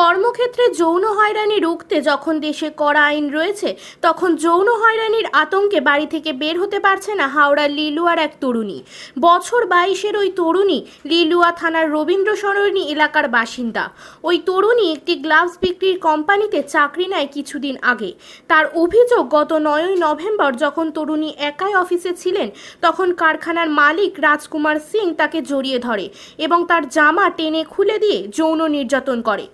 কর্মক্ষেত্রে যৌন হয়রানি রুখতে যখন দেশে কড়া আইন রয়েছে তখন যৌন হয়রানির আতঙ্কে বাড়ি থেকে বের হতে পারছে না হাওড়ার লিলুয়ার এক তরুণী বছর বাইশের ওই তরুণী লিলুয়া থানার রবীন্দ্র সরণী এলাকার বাসিন্দা ওই তরুণী একটি গ্লাভস বিক্রির কোম্পানিতে চাকরি নেয় কিছুদিন আগে তার অভিযোগ গত নয়ই নভেম্বর যখন তরুণী একাই অফিসে ছিলেন তখন কারখানার মালিক রাজকুমার সিং তাকে জড়িয়ে ধরে এবং তার জামা টেনে খুলে দিয়ে যৌন নির্যাতন করে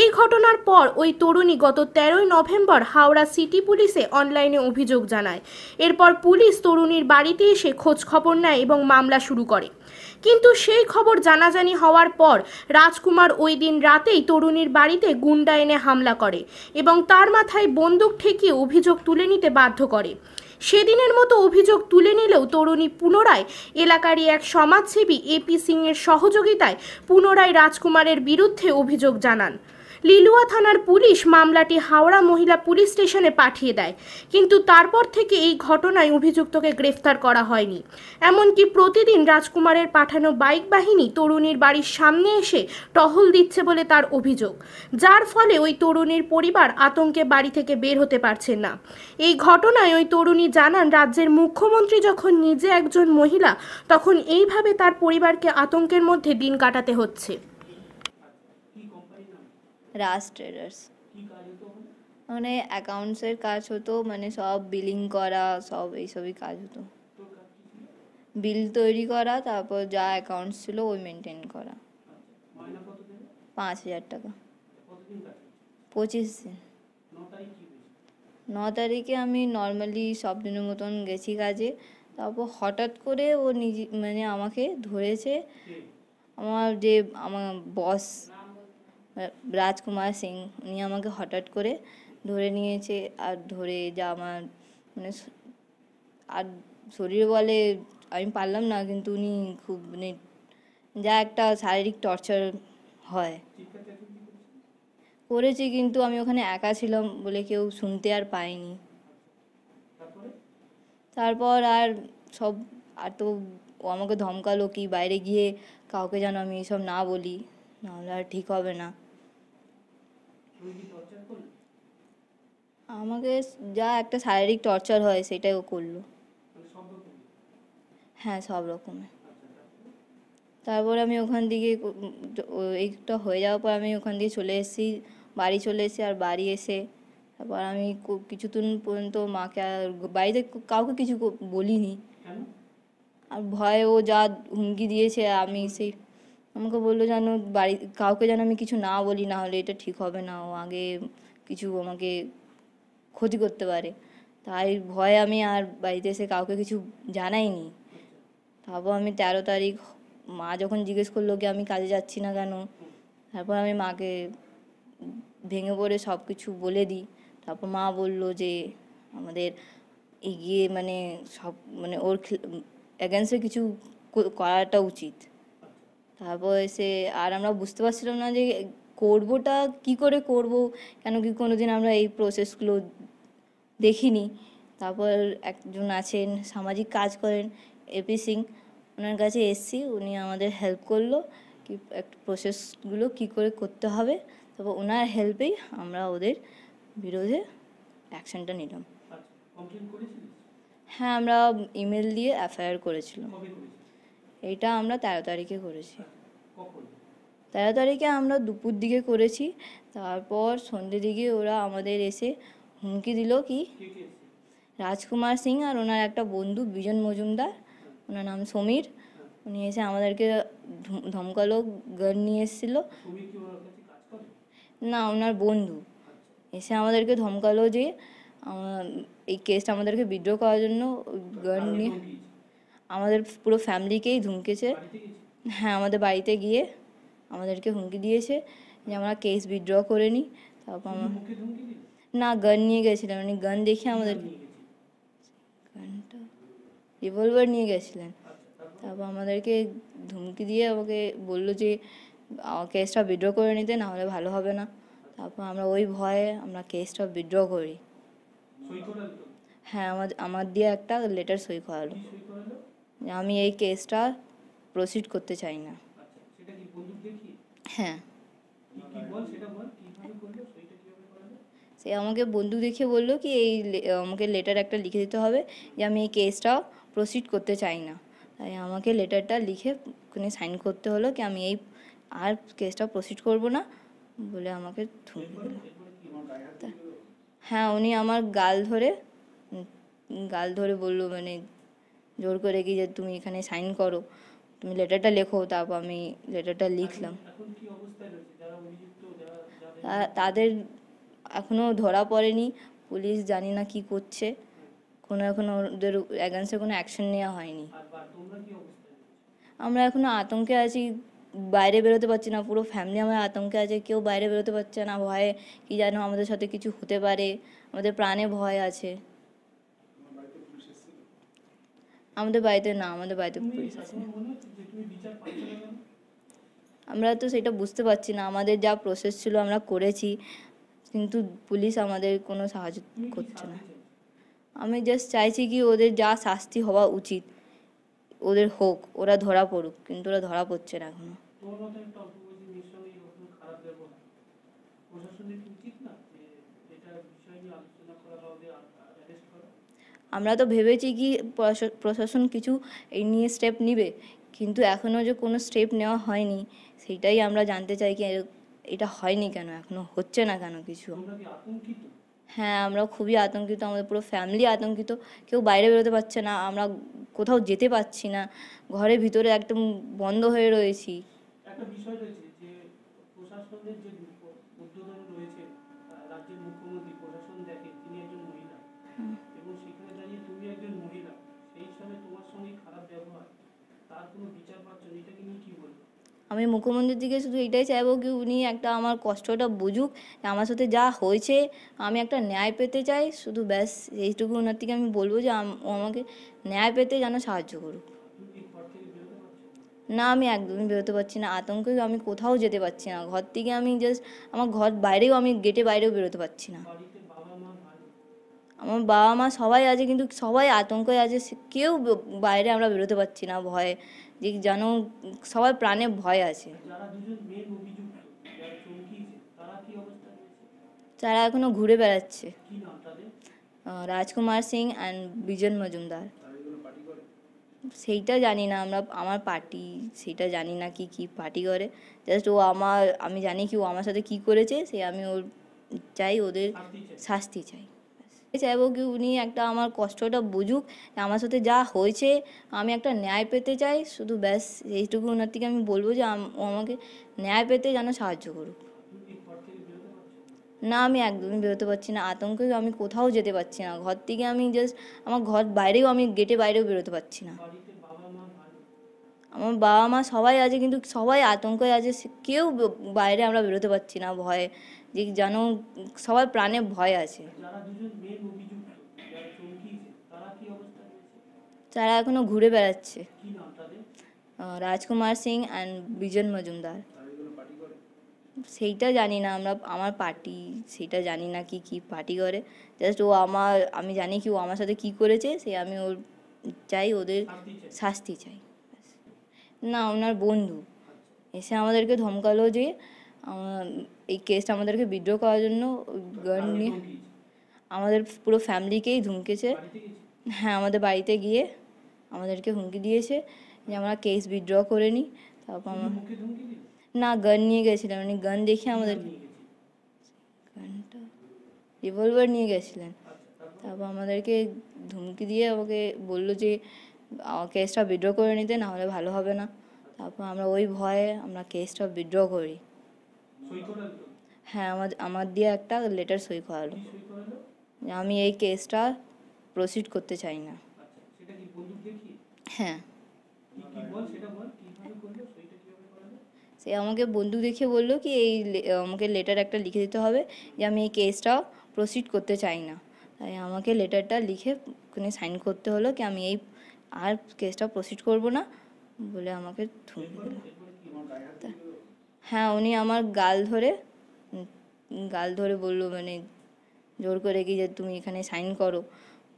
এই ঘটনার পর ওই তরুণী গত তেরোই নভেম্বর হাওড়া সিটি পুলিশে অনলাইনে অভিযোগ জানায় এরপর পুলিশ তরুণীর বাড়িতে এসে খোঁজ খবর নেয় এবং মামলা শুরু করে কিন্তু সেই খবর জানাজানি হওয়ার পর রাজকুমার ওই দিন রাতেই তরুণীর বাড়িতে গুন্ডা এনে হামলা করে এবং তার মাথায় বন্দুক ঠেকিয়ে অভিযোগ তুলে নিতে বাধ্য করে সেদিনের মতো অভিযোগ তুলে নিলেও তরুণী পুনরায় এলাকারই এক সমাজসেবী এপি সিংয়ের সহযোগিতায় পুনরায় রাজকুমারের বিরুদ্ধে অভিযোগ জানান লিলুয়া থানার পুলিশ মামলাটি হাওড়া মহিলা পুলিশ স্টেশনে পাঠিয়ে দেয় কিন্তু তারপর থেকে এই ঘটনায় অভিযুক্তকে গ্রেফতার করা হয়নি এমনকি প্রতিদিন রাজকুমারের পাঠানো বাইক বাহিনী তরুণীর বাড়ির সামনে এসে টহল দিচ্ছে বলে তার অভিযোগ যার ফলে ওই তরুণীর পরিবার আতঙ্কে বাড়ি থেকে বের হতে পারছে না এই ঘটনায় ওই তরুণী জানান রাজ্যের মুখ্যমন্ত্রী যখন নিজে একজন মহিলা তখন এইভাবে তার পরিবারকে আতঙ্কের মধ্যে দিন কাটাতে হচ্ছে রাজ ট্রেডার্স মানে অ্যাকাউন্টসের কাজ হতো মানে সব বিলিং করা সব এইসবই কাজ হতো বিল তৈরি করা তারপর যা অ্যাকাউন্টস ছিল ওই মেনটেন করা পাঁচ হাজার টাকা পঁচিশ দিন ন তারিখে আমি নর্মালি সব দিনের মতন গেছি কাজে তারপর হঠাৎ করে ও নিজে মানে আমাকে ধরেছে আমার যে আমার বস রাজকুমার সিং উনি আমাকে হঠাৎ করে ধরে নিয়েছে আর ধরে যা আমার মানে আর শরীরে বলে আমি পারলাম না কিন্তু উনি খুব মানে যা একটা শারীরিক টর্চার হয় করেছি কিন্তু আমি ওখানে একা ছিলাম বলে কেউ শুনতে আর পাইনি তারপর আর সব আর তো ও আমাকে ধমকালো কি বাইরে গিয়ে কাউকে যেন আমি এসব না বলি নাহলে আর ঠিক হবে না আমাকে যা একটা শারীরিক টর্চার হয় সেটাই ও করলো মানে হ্যাঁ সব রকমের আচ্ছা, আচ্ছা। তারপর আমি ওখান থেকে একটু হয়ে যাওয়ার পর আমি ওখান দিয়ে চলে এসেছি বাড়ি চলে এসেছি আর বাড়ি এসে তারপর আমি কিছুদিন পর্যন্ত মাকে আর বাড়িতে কাউকে কিছু বলিনি আর ভয়ে ও যা হুমকি দিয়েছে আমি সেই আমাকে বললো যেন বাড়ি কাউকে যেন আমি কিছু না বলি না হলে এটা ঠিক হবে না ও আগে কিছু আমাকে ক্ষতি করতে পারে তাই ভয়ে আমি আর বাড়িতে এসে কাউকে কিছু জানাইনি তারপর আমি তেরো তারিখ মা যখন জিজ্ঞেস করলো কি আমি কাজে যাচ্ছি না কেন তারপর আমি মাকে ভেঙে পড়ে সব কিছু বলে দিই তারপর মা বলল যে আমাদের এগিয়ে মানে সব মানে ওর অ্যাগেন্সে কিছু করাটা উচিত তারপর সে আর আমরা বুঝতে পারছিলাম না যে করবোটা কি করে করব কেন কি কোনো দিন আমরা এই প্রসেসগুলো দেখিনি তারপর একজন আছেন সামাজিক কাজ করেন এপি সিং ওনার কাছে এসছি উনি আমাদের হেল্প করলো কি একটা প্রসেসগুলো কি করে করতে হবে তারপর ওনার হেল্পেই আমরা ওদের বিরোধে অ্যাকশনটা নিলাম আচ্ছা, হ্যাঁ আমরা ইমেল দিয়ে এফআইআর করেছিলাম এটা আমরা তেরো তারিখে করেছি তেরো তারিখে আমরা দুপুর দিকে করেছি তারপর সন্ধ্যে দিকে ওরা আমাদের এসে হুমকি দিল কি রাজকুমার সিং আর ওনার একটা বন্ধু বিজন মজুমদার ওনার নাম সমীর উনি এসে আমাদেরকে ধমকালো গান নিয়ে এসেছিল না ওনার বন্ধু আচ্ছা। এসে আমাদেরকে ধমকালো যে এই কেসটা আমাদেরকে বিদ্রোহ করার জন্য গান নিয়ে আমাদের পুরো ফ্যামিলিকেই ধুমকেছে হ্যাঁ আমাদের বাড়িতে গিয়ে আমাদেরকে হুমকি দিয়েছে যে আমরা কেস বিড্র করে নিই তারপর আমরা না গান নিয়ে গেছিলাম উনি গান দেখে আমাদের গানটা রিভলভার নিয়ে গেছিলেন তারপর আমাদেরকে ধুমকি দিয়ে আমাকে বললো যে কেসটা বিড্র করে নিতে না হলে ভালো হবে না তারপর আমরা ওই ভয়ে আমরা কেসটা বিড্র করি হ্যাঁ আমার আমার দিয়ে একটা লেটার সই করালো আমি এই কেসটা প্রসিড করতে চাই না হ্যাঁ সে আমাকে বন্ধু দেখে বললো কি এই আমাকে লেটার একটা লিখে দিতে হবে যে আমি এই কেসটা প্রসিড করতে চাই না তাই আমাকে লেটারটা লিখে ওখানে সাইন করতে হলো কি আমি এই আর কেসটা প্রসিড করব না বলে আমাকে হ্যাঁ উনি আমার গাল ধরে গাল ধরে বললো মানে জোর করে কি যে তুমি এখানে সাইন করো তুমি লেটারটা লেখো তারপর আমি লেটারটা লিখলাম তাদের এখনও ধরা পড়েনি পুলিশ জানি না কি করছে কোনো এখনো ওদের অ্যাগেন্সে কোনো অ্যাকশন নেওয়া হয়নি আমরা এখনো আতঙ্কে আছি বাইরে বেরোতে পারছি না পুরো ফ্যামিলি আমার আতঙ্কে আছে কেউ বাইরে বেরোতে পারছে না ভয়ে কি জানো আমাদের সাথে কিছু হতে পারে আমাদের প্রাণে ভয় আছে আমাদের বাড়িতে না আমাদের বাড়িতে পুলিশ আছে আমরা তো সেটা বুঝতে পারছি না আমাদের যা প্রসেস ছিল আমরা করেছি কিন্তু পুলিশ আমাদের কোনো সাহায্য করছে না আমি জাস্ট চাইছি কি ওদের যা শাস্তি হওয়া উচিত ওদের হোক ওরা ধরা পড়ুক কিন্তু ওরা ধরা পড়ছে না এখনো আমরা তো ভেবেছি কি প্রশাসন কিছু এই নিয়ে স্টেপ নিবে কিন্তু এখনও যে কোনো স্টেপ নেওয়া হয়নি সেটাই আমরা জানতে চাই কি এটা হয়নি কেন এখনও হচ্ছে না কেন কিছু হ্যাঁ আমরা খুবই আতঙ্কিত আমাদের পুরো ফ্যামিলি আতঙ্কিত কেউ বাইরে বেরোতে পারছে না আমরা কোথাও যেতে পারছি না ঘরের ভিতরে একদম বন্ধ হয়ে রয়েছি একটা বিষয় রয়েছে আমি মুখ্যমন্ত্রীর দিকে শুধু এটাই চাইবো কি উনি একটা আমার কষ্টটা বুঝুক আমার সাথে যা হয়েছে আমি একটা ন্যায় পেতে চাই শুধু ব্যাস এইটুকু ওনার থেকে আমি বলবো যে আমাকে ন্যায় পেতে যেন সাহায্য করুক না আমি একদমই বেরোতে পারছি না আতঙ্কে আমি কোথাও যেতে পারছি না ঘর থেকে আমি জাস্ট আমার ঘর বাইরেও আমি গেটে বাইরেও বেরোতে পারছি না আমার বাবা মা সবাই আছে কিন্তু সবাই আতঙ্কে আছে কেউ বাইরে আমরা বেরোতে পারছি না ভয়ে যে যেন সবার প্রাণে ভয় আছে তারা এখনো ঘুরে বেড়াচ্ছে রাজকুমার সিং অ্যান্ড বিজন মজুমদার সেইটা জানি না আমরা আমার পার্টি সেইটা জানি না কি কি পার্টি করে জাস্ট ও আমার আমি জানি কি ও আমার সাথে কি করেছে সে আমি ওর চাই ওদের শাস্তি চাই চাইবো কি উনি একটা আমার কষ্টটা বুঝুক আমার সাথে যা হয়েছে আমি একটা ন্যায় পেতে চাই শুধু ব্যাস এইটুকু ওনার থেকে আমি বলবো যে আমাকে ন্যায় পেতে যেন সাহায্য করুক না আমি একদমই বেরোতে পারছি না আতঙ্কে আমি কোথাও যেতে পারছি না ঘর থেকে আমি জাস্ট আমার ঘর বাইরেও আমি গেটে বাইরেও বেরোতে পারছি না আমার বাবা মা সবাই আছে কিন্তু সবাই আতঙ্কে আছে কেউ বাইরে আমরা বেরোতে পারছি না ভয়ে যে যেন সবার প্রাণে ভয় আছে তারা এখনো ঘুরে বেড়াচ্ছে রাজকুমার সিং অ্যান্ড বিজন মজুমদার সেইটা জানি না আমরা আমার পার্টি সেটা জানি না কি কি পার্টি করে জাস্ট ও আমার আমি জানি কি ও আমার সাথে কি করেছে সে আমি ওর চাই ওদের শাস্তি চাই না ওনার বন্ধু আচ্ছা। এসে আমাদেরকে ধমকালো যে এই কেসটা আমাদেরকে বিদ্রোহ করার জন্য গান নিয়ে আমাদের পুরো ফ্যামিলিকেই ধুমকেছে হ্যাঁ আমাদের বাড়িতে গিয়ে আমাদেরকে হুমকি দিয়েছে যে আমরা কেস বিড্র করে নিই তারপর আমার না গান নিয়ে গেছিলেন উনি গান মানে দেখে আমাদের গানটা রিভলভার নিয়ে গেছিলেন তারপর আমাদেরকে ধুমকি দিয়ে আমাকে বললো যে কেসটা বিড্র করে নিতে না হলে ভালো হবে না তারপর আমরা ওই ভয়ে আমরা কেসটা বিড্র করি হ্যাঁ আমার আমার দিয়ে একটা লেটার সই করালো আমি এই কেসটা প্রসিড করতে চাই না আচ্ছা, হ্যাঁ সে আমাকে বন্ধু দেখে বললো কি এই আমাকে লেটার একটা লিখে দিতে হবে যে আমি এই কেসটা প্রসিড করতে চাই না তাই আমাকে লেটারটা লিখে ওখানে সাইন করতে হলো কি আমি এই আর কেসটা প্রসিড করব না বলে আমাকে ধন্যবাদ হ্যাঁ উনি আমার গাল ধরে গাল ধরে বললো মানে জোর করে কি যে তুমি এখানে সাইন করো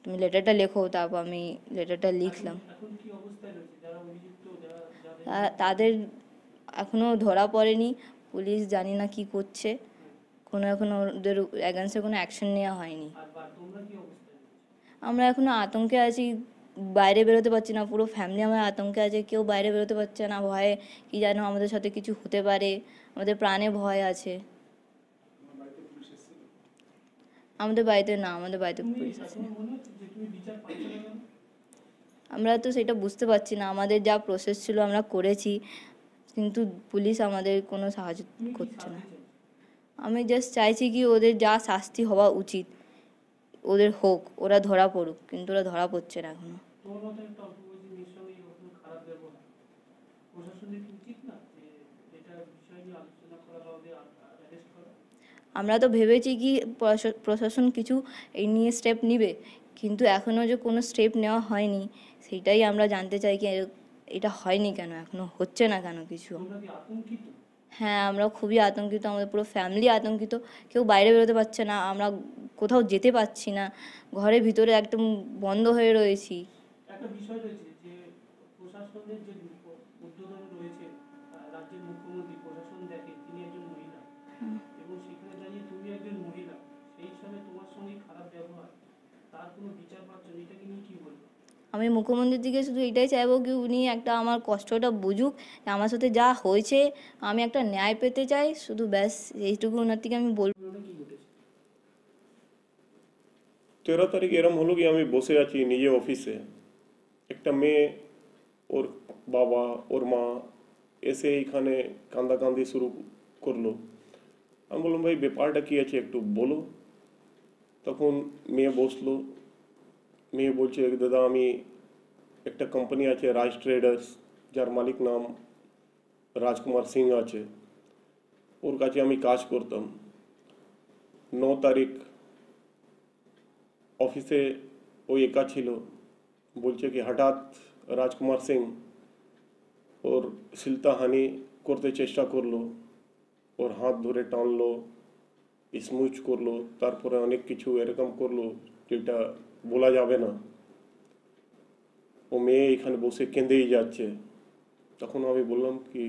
তুমি লেটারটা লেখো তারপর আমি লেটারটা লিখলাম তাদের এখনও ধরা পড়েনি পুলিশ জানি না কি করছে কোনো এখনো ওদের অ্যাগেন্সে কোনো অ্যাকশন নেওয়া হয়নি আমরা এখনো আতঙ্কে আছি বাইরে বেরোতে পারছি না পুরো ফ্যামিলি আমার আতঙ্কে আছে কেউ বাইরে বেরোতে পারছে না ভয়ে কি জানো আমাদের সাথে কিছু হতে পারে আমাদের প্রাণে ভয় আছে আমাদের বাড়িতে না আমাদের বাড়িতে আমরা তো সেটা বুঝতে পারছি না আমাদের যা প্রসেস ছিল আমরা করেছি কিন্তু পুলিশ আমাদের কোনো সাহায্য করছে না আমি জাস্ট চাইছি কি ওদের যা শাস্তি হওয়া উচিত ওদের হোক ওরা ধরা পড়ুক কিন্তু ওরা ধরা পড়ছে না এখনো আমরা তো ভেবেছি কি প্রশাসন কিছু এই নিয়ে স্টেপ নিবে কিন্তু এখনও যে কোনো স্টেপ নেওয়া হয়নি সেটাই আমরা জানতে চাই কি এটা হয়নি কেন এখনো হচ্ছে না কেন কিছু হ্যাঁ আমরা খুবই আতঙ্কিত আমাদের পুরো ফ্যামিলি আতঙ্কিত কেউ বাইরে বেরোতে পারছে না আমরা কোথাও যেতে পারছি না ঘরের ভিতরে একদম বন্ধ হয়ে রয়েছি একটা বিষয় রয়েছে যে প্রশাসনের যে আমি মুখ্যমন্ত্রীর দিকে শুধু এটাই চাইবো কি উনি একটা আমার কষ্টটা বুঝুক আমার সাথে যা হয়েছে আমি একটা ন্যায় পেতে চাই শুধু ব্যাস এইটুকু ওনার থেকে আমি বলবো তেরো তারিখ এরম হলো কি আমি বসে আছি নিজে অফিসে একটা মেয়ে ওর বাবা ওর মা এসে এইখানে কান্দি শুরু করলো আমি বললাম ভাই ব্যাপারটা কী আছে একটু বলো তখন মেয়ে বসলো মেয়ে বলছে দাদা আমি একটা কোম্পানি আছে রাজ ট্রেডার্স যার মালিক নাম রাজকুমার সিং আছে ওর কাছে আমি কাজ করতাম ন তারিখ অফিসে ওই একা ছিল বলছে কি হঠাৎ রাজকুমার সিং ওর শিলতাহানি করতে চেষ্টা করলো ওর হাত ধরে টানলো স্মুচ করলো তারপরে অনেক কিছু এরকম করলো যেটা বলা যাবে না ও মেয়ে এখানে বসে কেঁদেই যাচ্ছে তখন আমি বললাম কি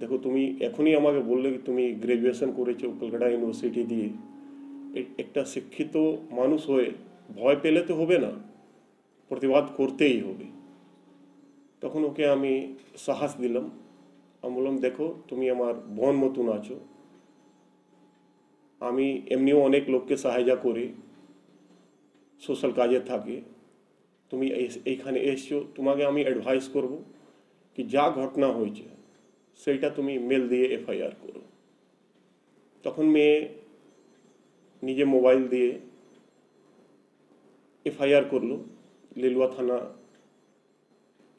দেখো তুমি এখনই আমাকে বললে কি তুমি গ্র্যাজুয়েশন করেছো কলকাতা ইউনিভার্সিটি দিয়ে একটা শিক্ষিত মানুষ হয়ে ভয় পেলে তো হবে না প্রতিবাদ করতেই হবে তখন ওকে আমি সাহস দিলাম আমি বললাম দেখো তুমি আমার বোন মতন আছো আমি এমনিও অনেক লোককে সাহায্য করি सोशल काजेट था कि तुम येখানে এসো তোমাকে আমি এডভাইস করব যে যা ঘটনা হইছে সেটা তুমি ইমেল দিয়ে এফআইআর করো তখন মে নিজে মোবাইল দিয়ে এফআইআর করলো লিলুয়া থানা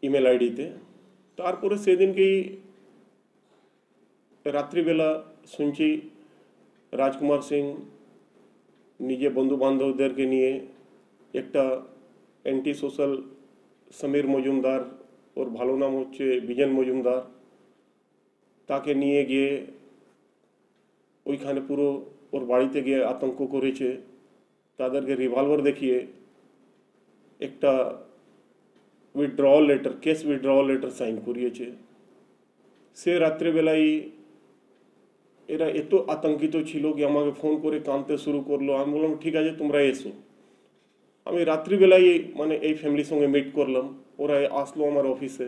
ইমেল আইডিতে তারপরে সেই দিন কি রাত্রিবেলা শুনজি राजकुमार सिंह নিজে বন্ধু বান্ধবদেরকে নিয়ে একটা অ্যান্টি সোশ্যাল সমীর মজুমদার ওর ভালো নাম হচ্ছে বিজন মজুমদার তাকে নিয়ে গিয়ে ওইখানে পুরো ওর বাড়িতে গিয়ে আতঙ্ক করেছে তাদেরকে রিভলভার দেখিয়ে একটা withdrawal letter case withdrawal letter sign করিয়েছে সে রাত্রেবেলায় এরা এত আতঙ্কিত ছিল কি আমাকে ফোন করে কাঁদতে শুরু করলো আমি বললাম ঠিক আছে তোমরা এসো আমি রাত্রিবেলায় মানে এই ফ্যামিলির সঙ্গে মিট করলাম ওরা আসলো আমার অফিসে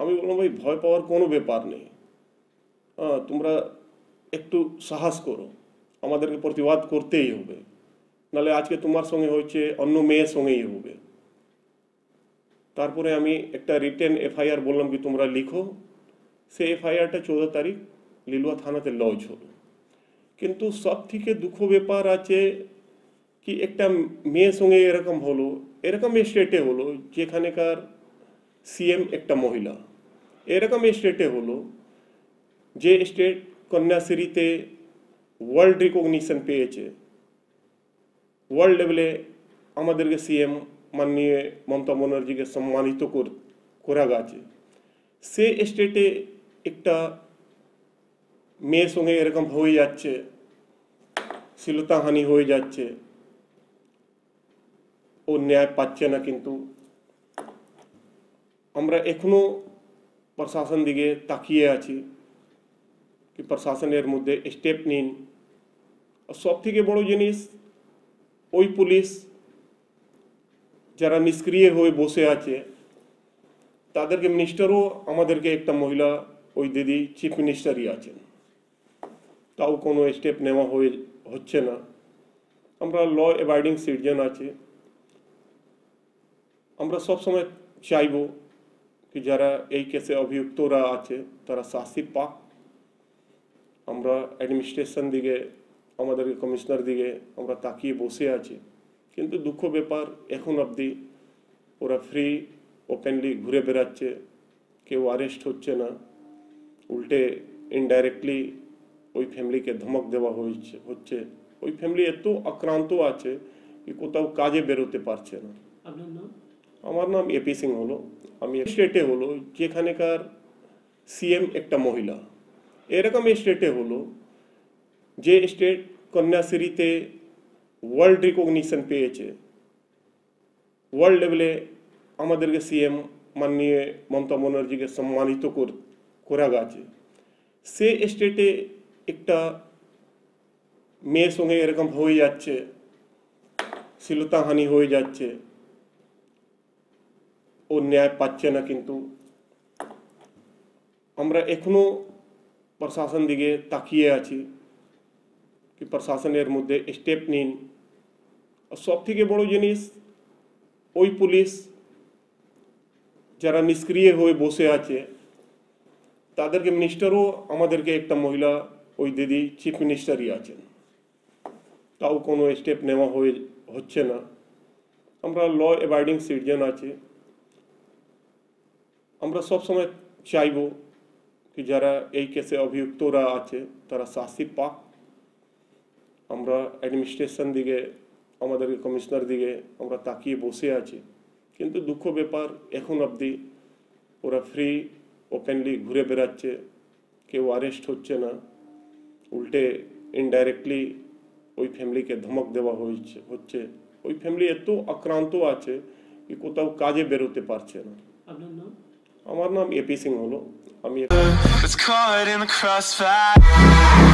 আমি বললাম ভাই ভয় পাওয়ার কোনো ব্যাপার নেই হ্যাঁ তোমরা একটু সাহস করো আমাদেরকে প্রতিবাদ করতেই হবে নাহলে আজকে তোমার সঙ্গে হচ্ছে অন্য মেয়ের সঙ্গেই হবে তারপরে আমি একটা রিটেন এফআইআর বললাম কি তোমরা লিখো সে এফআইআরটা চৌদ্দ তারিখ লিলুয়া থানাতে লজ হলো কিন্তু সব থেকে দুঃখ ব্যাপার আছে কি একটা মেয়ের সঙ্গে এরকম হলো এরকম স্টেটে হলো যেখানেকার সিএম একটা মহিলা এরকম স্টেটে হলো যে স্টেট কন্যাশ্রীতে ওয়ার্ল্ড রিকগনিশন পেয়েছে ওয়ার্ল্ড লেভেলে আমাদেরকে সিএম মাননীয় মমতা বন্দ্যোপাধ্যায়কে সম্মানিত করা গেছে সে স্টেটে একটা মেয়ের সঙ্গে এরকম হয়ে যাচ্ছে শ্লীলতাহানি হয়ে যাচ্ছে ও ন্যায় পাচ্ছে না কিন্তু আমরা এখনো প্রশাসন দিকে তাকিয়ে আছি কি প্রশাসনের মধ্যে স্টেপ নিন সব থেকে বড় জিনিস ওই পুলিশ যারা নিষ্ক্রিয় হয়ে বসে আছে তাদেরকে মিনিস্টারও আমাদেরকে একটা মহিলা ওই দিদি চিফ মিনিস্টারই আছেন তাও কোনো স্টেপ নেওয়া হয়ে হচ্ছে না আমরা ল অ্যাবাইডিং সিটিজেন আছে আমরা সব সময় চাইবো যে যারা এই কেসে অভিযুক্তরা আছে তারা শাস্তি পাক আমরা অ্যাডমিনিস্ট্রেশনদিকে আমাদের কমিশনারদিকে আমরা তাকিয়ে বসে আছি কিন্তু দুঃখ ব্যাপার এখন অবধি ওরা ফ্রি ওপেনলি ঘুরে বেড়াচ্ছে কেউ ареস্ট হচ্ছে না উল্টে ইনডাইরেক্টলি ওই ফ্যামিলিকে ধমক দেওয়া হইছে হচ্ছে ওই ফ্যামিলি এত আকranton আছে যে কোথাও কাজে বের হতে পারছে না আমার নাম এপি সিং হলো আমি স্টেটে হলো যেখানেকার সিএম একটা মহিলা এরকম স্টেটে হলো যে স্টেট কন্যাশ্রীতে ওয়ার্ল্ড রিকগনিশন পেয়েছে ওয়ার্ল্ড লেভেলে আমাদেরকে সিএম মাননীয় মমতা বন্দ্যোপাধ্যায়কে সম্মানিত করা গেছে সে স্টেটে একটা মেয়ের সঙ্গে এরকম হয়ে যাচ্ছে শ্লীলতাহানি হয়ে যাচ্ছে ও ন্যায় পাচ্ছে না কিন্তু আমরা এখনও প্রশাসন দিকে তাকিয়ে আছি কি প্রশাসনের মধ্যে স্টেপ নিন সব থেকে বড় জিনিস ওই পুলিশ যারা নিষ্ক্রিয় হয়ে বসে আছে তাদেরকে মিনিস্টারও আমাদেরকে একটা মহিলা ওই দিদি চিফ মিনিস্টারই আছেন তাও কোনো স্টেপ নেওয়া হয়ে হচ্ছে না আমরা ল অ্যাবাইডিং সিটিজেন আছে আমরা সবসময় চাইব কি যারা এই কেসে অভিযুক্তরা আছে তারা শাস্তি পাক আমরা অ্যাডমিনিস্ট্রেশন দিকে আমাদের কমিশনার দিকে আমরা তাকিয়ে বসে আছি কিন্তু দুঃখ ব্যাপার এখন অবধি ওরা ফ্রি ওপেনলি ঘুরে বেড়াচ্ছে কেউ অ্যারেস্ট হচ্ছে না উল্টে ইনডাইরেক্টলি ওই ফ্যামিলিকে ধমক দেওয়া হয়েছে হচ্ছে ওই ফ্যামিলি এত আক্রান্ত আছে কি কোথাও কাজে বেরোতে পারছে না আপনার নাম আমার নাম এপি সিং হলো আমি